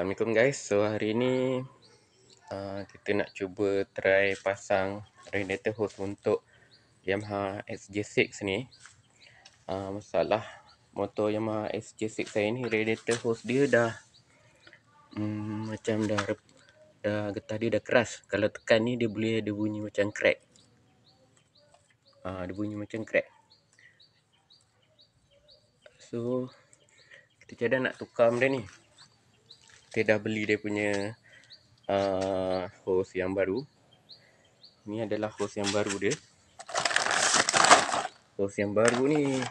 Assalamualaikum guys. So hari ni uh, kita nak cuba try pasang radiator hose untuk Yamaha SJ6 ni. Uh, masalah motor Yamaha SJ6 saya ni radiator hose dia dah um, macam dah dah getah dia dah keras. Kalau tekan ni dia boleh ada bunyi macam crack. uh, ada bunyi macam crack. So kita jadi nak tukar benda ni. Kita dah beli dia punya uh, host yang baru. Ni adalah host yang baru dia. Host yang baru ni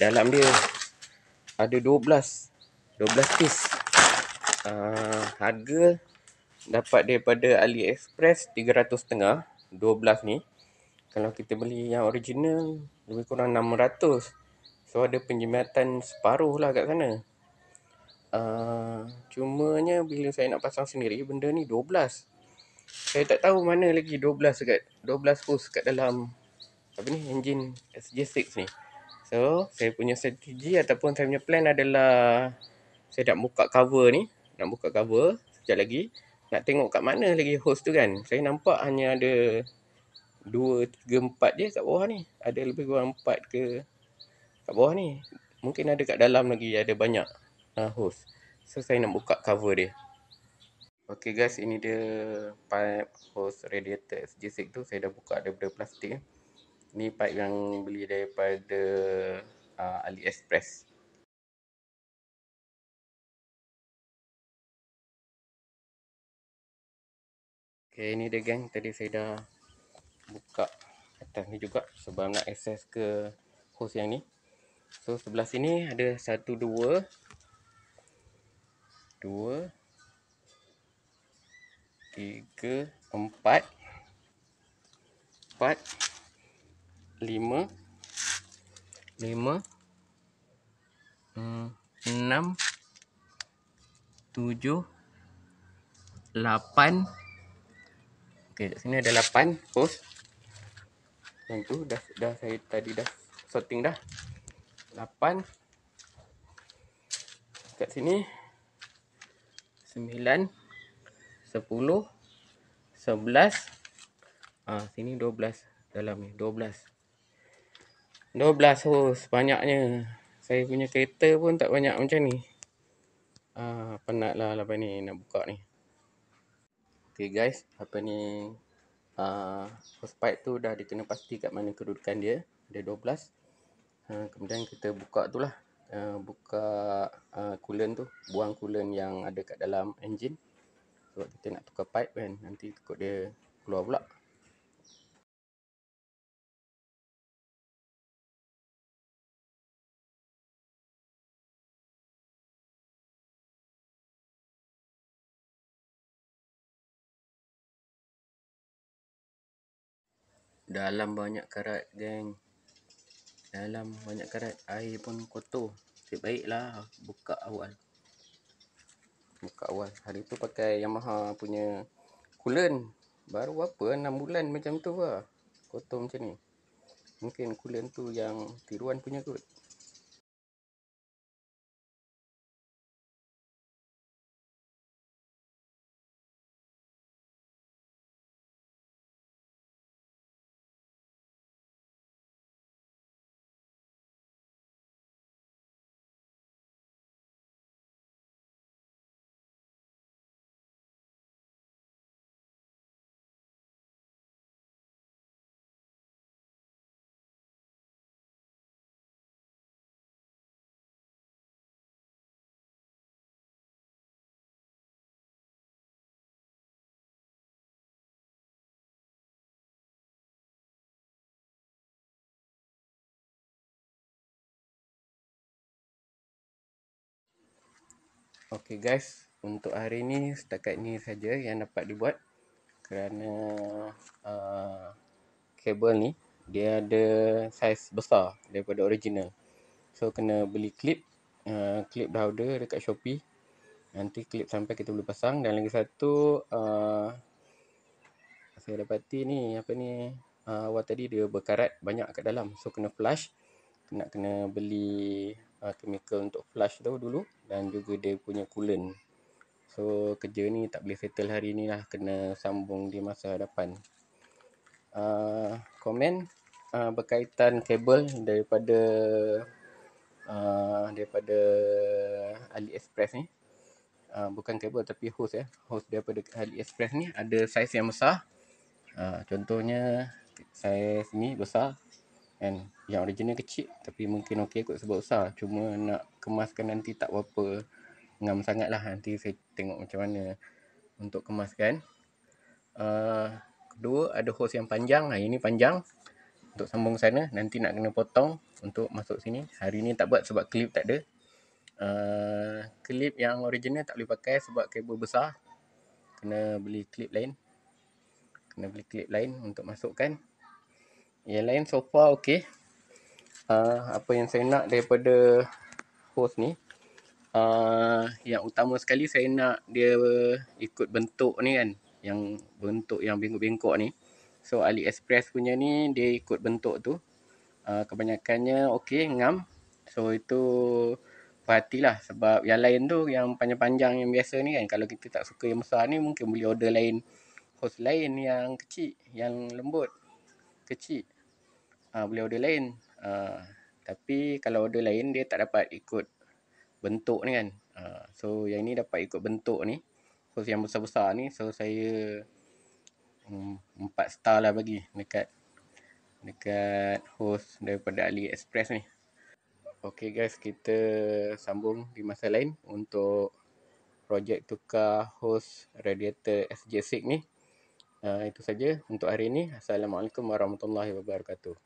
dalam dia ada 12 12 piece. Uh, harga dapat daripada AliExpress 300 setengah 12 ni. Kalau kita beli yang original lebih kurang 600. So ada penjimatan separuh lah kat sana. Ah, cumanya bila saya nak pasang sendiri benda ni 12 saya tak tahu mana lagi 12 dekat 12 post kat dalam apa ni Enjin, SJ6 ni so saya punya strategi ataupun saya punya plan adalah saya nak buka cover ni nak buka cover sekejap lagi nak tengok kat mana lagi host tu kan saya nampak hanya ada 2, 3, 4 je kat bawah ni ada lebih kurang 4 ke kat bawah ni mungkin ada kat dalam lagi ada banyak uh, host. So saya nak buka cover dia. Okay guys, ini dia pipe host radiator SG6 tu. Saya dah buka daripada plastik. Ni pipe yang beli daripada uh, AliExpress. Okay, ini dia gang. Tadi saya dah buka atas ni juga sebab nak access ke host yang ni. So, sebelah sini ada satu dua dua, tiga, empat, empat, lima, lima, hmm, enam, tujuh, lapan. Okey, kat sini ada lapan post. Yang tu dah, dah saya tadi dah sorting dah. Lapan. Kat sini sembilan, sepuluh, sebelas. Ah, sini dua belas dalam ni, dua belas. Dua belas oh, banyaknya. Saya punya kereta pun tak banyak macam ni. Ah, lah, lepas lah ni nak buka ni. Okay guys, apa ni uh, first pipe tu dah dikena pasti kat mana kedudukan dia. Ada 12. Uh, ah, kemudian kita buka tu lah. Eh, buka uh, eh, coolant tu buang coolant yang ada kat dalam engine sebab kita nak tukar pipe kan nanti takut dia keluar pula dalam banyak karat geng dalam banyak karat air pun kotor Sebaik baiklah buka awal buka awal hari tu pakai Yamaha punya coolant baru apa 6 bulan macam tu lah kotor macam ni mungkin coolant tu yang tiruan punya kot Okay guys, untuk hari ni setakat ni saja yang dapat dibuat kerana uh, kabel ni dia ada saiz besar daripada original. So kena beli clip, uh, clip powder dekat Shopee. Nanti clip sampai kita boleh pasang dan lagi satu uh, saya dapati ni apa ni uh, awal tadi dia berkarat banyak kat dalam. So kena flush. Nak kena beli Uh, chemical untuk flush tu dulu dan juga dia punya coolant so kerja ni tak boleh settle hari ni lah kena sambung di masa hadapan uh, komen uh, berkaitan kabel daripada uh, daripada AliExpress ni uh, bukan kabel tapi host ya eh. host daripada AliExpress ni ada saiz yang besar uh, contohnya saiz ni besar kan yang original kecil tapi mungkin okey kot sebab besar cuma nak kemaskan nanti tak apa, ngam sangat lah nanti saya tengok macam mana untuk kemaskan uh, kedua ada hose yang panjang nah, ini panjang untuk sambung sana nanti nak kena potong untuk masuk sini hari ni tak buat sebab clip tak ada clip uh, yang original tak boleh pakai sebab kabel besar kena beli clip lain kena beli clip lain untuk masukkan yang lain so far okey. Uh, ah, apa yang saya nak daripada host ni. Uh, yang utama sekali saya nak dia ikut bentuk ni kan. Yang bentuk yang bengkok-bengkok ni. So AliExpress punya ni dia ikut bentuk tu. Uh, kebanyakannya okey ngam. So itu perhatilah sebab yang lain tu yang panjang-panjang yang biasa ni kan. Kalau kita tak suka yang besar ni mungkin boleh order lain. Host lain yang kecil yang lembut kecil uh, boleh order lain. Uh, tapi kalau order lain dia tak dapat ikut bentuk ni kan. Uh, so yang ni dapat ikut bentuk ni. So yang besar-besar ni so saya mm, empat um, star lah bagi dekat dekat host daripada AliExpress ni. Okay guys, kita sambung di masa lain untuk projek tukar host radiator SJ6 ni. Uh, itu saja untuk hari ini. Assalamualaikum warahmatullahi wabarakatuh.